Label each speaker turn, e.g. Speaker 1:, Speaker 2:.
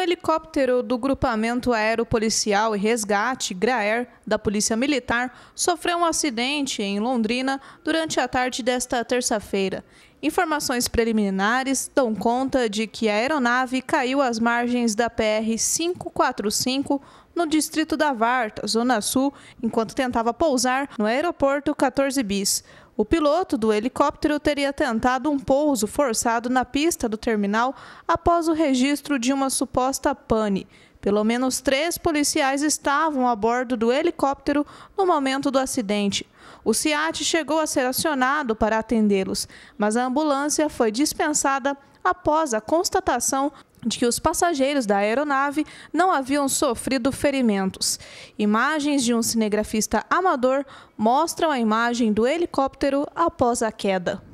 Speaker 1: Um helicóptero do Grupamento Aeropolicial e Resgate, GRAER, da Polícia Militar, sofreu um acidente em Londrina durante a tarde desta terça-feira. Informações preliminares dão conta de que a aeronave caiu às margens da PR-545 no distrito da Varta, Zona Sul, enquanto tentava pousar no aeroporto 14 Bis. O piloto do helicóptero teria tentado um pouso forçado na pista do terminal após o registro de uma suposta pane. Pelo menos três policiais estavam a bordo do helicóptero no momento do acidente. O CIAT chegou a ser acionado para atendê-los, mas a ambulância foi dispensada após a constatação de que os passageiros da aeronave não haviam sofrido ferimentos. Imagens de um cinegrafista amador mostram a imagem do helicóptero após a queda.